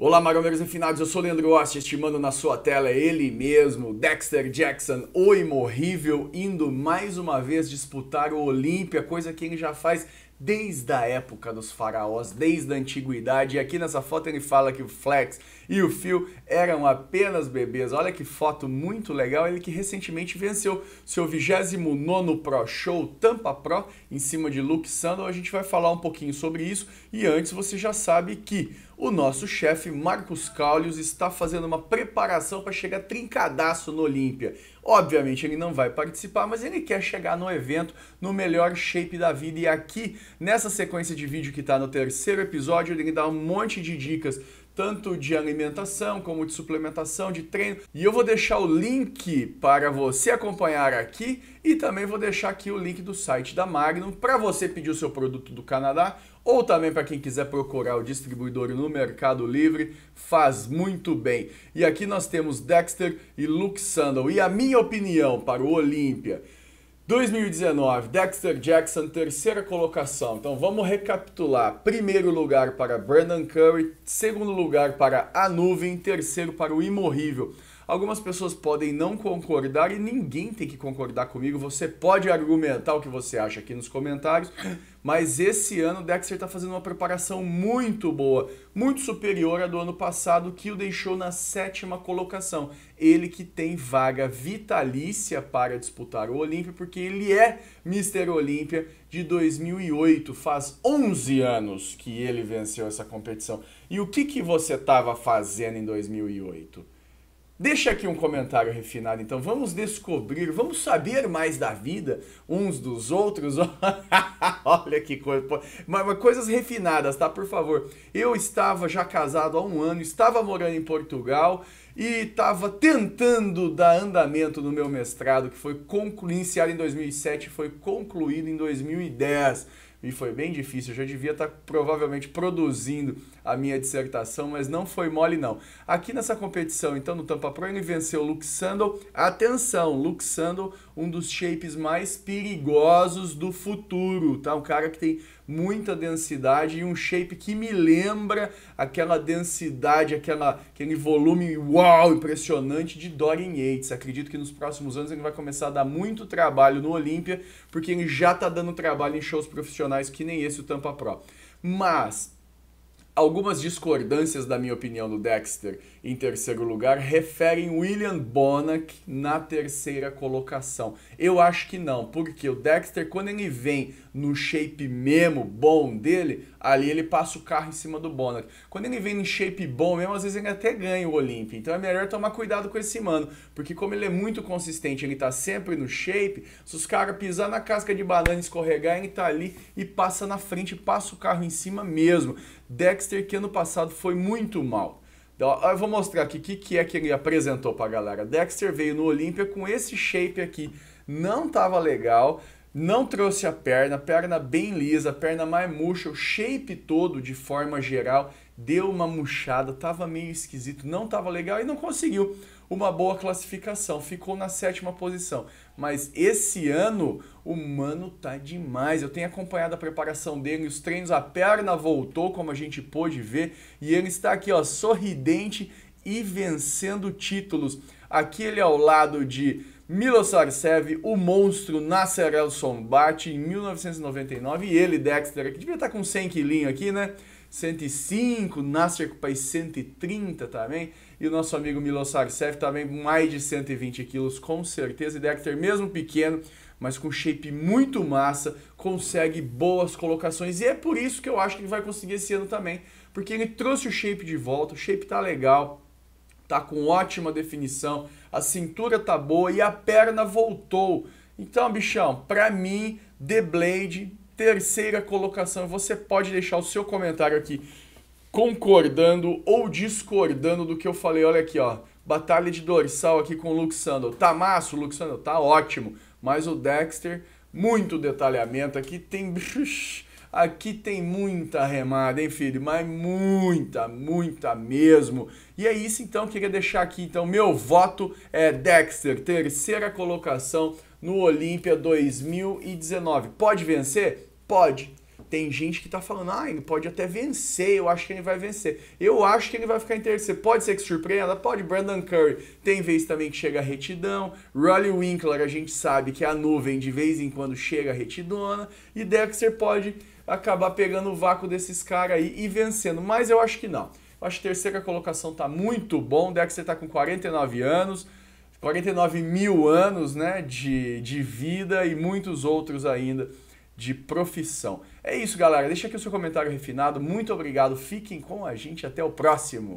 Olá, maromeiros refinados, eu sou Leandro Oste, estimando na sua tela ele mesmo, Dexter Jackson, o imorrível, indo mais uma vez disputar o Olímpia, coisa que ele já faz desde a época dos faraós, desde a antiguidade. E aqui nessa foto ele fala que o Flex e o Phil eram apenas bebês. Olha que foto muito legal, ele que recentemente venceu seu 29 Pro Show Tampa Pro em cima de Luke Sandal. A gente vai falar um pouquinho sobre isso e antes você já sabe que o nosso chefe Marcos Caulius está fazendo uma preparação para chegar trincadaço no Olímpia. Obviamente ele não vai participar, mas ele quer chegar no evento no melhor shape da vida. E aqui, nessa sequência de vídeo que está no terceiro episódio, ele dá um monte de dicas tanto de alimentação como de suplementação, de treino. E eu vou deixar o link para você acompanhar aqui e também vou deixar aqui o link do site da Magnum para você pedir o seu produto do Canadá ou também para quem quiser procurar o distribuidor no Mercado Livre, faz muito bem. E aqui nós temos Dexter e Luke Sandal. E a minha opinião para o Olímpia. 2019, Dexter Jackson, terceira colocação. Então vamos recapitular. Primeiro lugar para Brandon Curry, segundo lugar para a Nuvem, terceiro para o Imorrível. Algumas pessoas podem não concordar e ninguém tem que concordar comigo. Você pode argumentar o que você acha aqui nos comentários, mas esse ano o Dexter está fazendo uma preparação muito boa, muito superior à do ano passado, que o deixou na sétima colocação. Ele que tem vaga vitalícia para disputar o Olímpia, porque ele é Mr. Olímpia de 2008. Faz 11 anos que ele venceu essa competição. E o que, que você estava fazendo em 2008? Deixa aqui um comentário refinado, então. Vamos descobrir, vamos saber mais da vida uns dos outros. Olha que coisa. Mas, mas, coisas refinadas, tá? Por favor. Eu estava já casado há um ano, estava morando em Portugal e estava tentando dar andamento no meu mestrado, que foi conclu... iniciado em 2007 foi concluído em 2010. E foi bem difícil. Eu já devia estar tá provavelmente produzindo a minha dissertação, mas não foi mole não. Aqui nessa competição, então, no Tampa Pro, ele venceu o Luke Sandal. Atenção, Luke Sandal, um dos shapes mais perigosos do futuro, tá? Um cara que tem muita densidade e um shape que me lembra aquela densidade, aquela, aquele volume uau, impressionante de Dorian Yates. Acredito que nos próximos anos ele vai começar a dar muito trabalho no Olímpia, porque ele já tá dando trabalho em shows profissionais que nem esse o Tampa Pro. Mas Algumas discordâncias da minha opinião do Dexter em terceiro lugar referem William Bonac na terceira colocação. Eu acho que não, porque o Dexter, quando ele vem no shape mesmo bom dele, ali ele passa o carro em cima do Bonac. Quando ele vem em shape bom mesmo, às vezes ele até ganha o Olympia. Então é melhor tomar cuidado com esse mano, porque como ele é muito consistente, ele tá sempre no shape, se os caras pisar na casca de banana e escorregar, ele tá ali e passa na frente, passa o carro em cima mesmo. Dexter, que ano passado foi muito mal. Então, eu vou mostrar aqui o que, que é que ele apresentou para a galera. Dexter veio no Olímpia com esse shape aqui. Não estava legal, não trouxe a perna, perna bem lisa, perna mais murcha, o shape todo de forma geral deu uma murchada, tava meio esquisito, não tava legal e não conseguiu uma boa classificação, ficou na sétima posição. Mas esse ano o mano tá demais. Eu tenho acompanhado a preparação dele, os treinos, a perna voltou, como a gente pôde ver, e ele está aqui, ó, sorridente e vencendo títulos. Aqui ele ao lado de Milos Arsev, o monstro Nasser El Sombart, em 1999. E ele, Dexter, que devia estar tá com 100 quilinhos aqui, né? 105, Nasser com 130 também. E o nosso amigo Milos Arsev também mais de 120 quilos, com certeza. E Dexter, mesmo pequeno, mas com shape muito massa, consegue boas colocações. E é por isso que eu acho que ele vai conseguir esse ano também. Porque ele trouxe o shape de volta, o shape tá legal tá com ótima definição, a cintura tá boa e a perna voltou. Então, bichão, para mim, The Blade, terceira colocação. Você pode deixar o seu comentário aqui concordando ou discordando do que eu falei. Olha aqui, ó. Batalha de dorsal aqui com o Luxandro. Tá massa, Luxandro? tá ótimo. Mas o Dexter, muito detalhamento aqui, tem... Aqui tem muita remada, hein, filho? Mas muita, muita mesmo. E é isso, então. que Queria deixar aqui, então, meu voto é Dexter, terceira colocação no Olímpia 2019. Pode vencer? Pode tem gente que tá falando, ah, ele pode até vencer, eu acho que ele vai vencer. Eu acho que ele vai ficar em terceiro. Pode ser que surpreenda? Pode. Brandon Curry tem vez também que chega a retidão. Rolly Winkler, a gente sabe que é a nuvem de vez em quando chega a retidona. E Dexter pode acabar pegando o vácuo desses caras aí e vencendo. Mas eu acho que não. Eu acho que terceira colocação tá muito bom. Dexter tá com 49 anos. 49 mil anos né, de, de vida e muitos outros ainda de profissão. É isso, galera. Deixa aqui o seu comentário refinado. Muito obrigado. Fiquem com a gente. Até o próximo.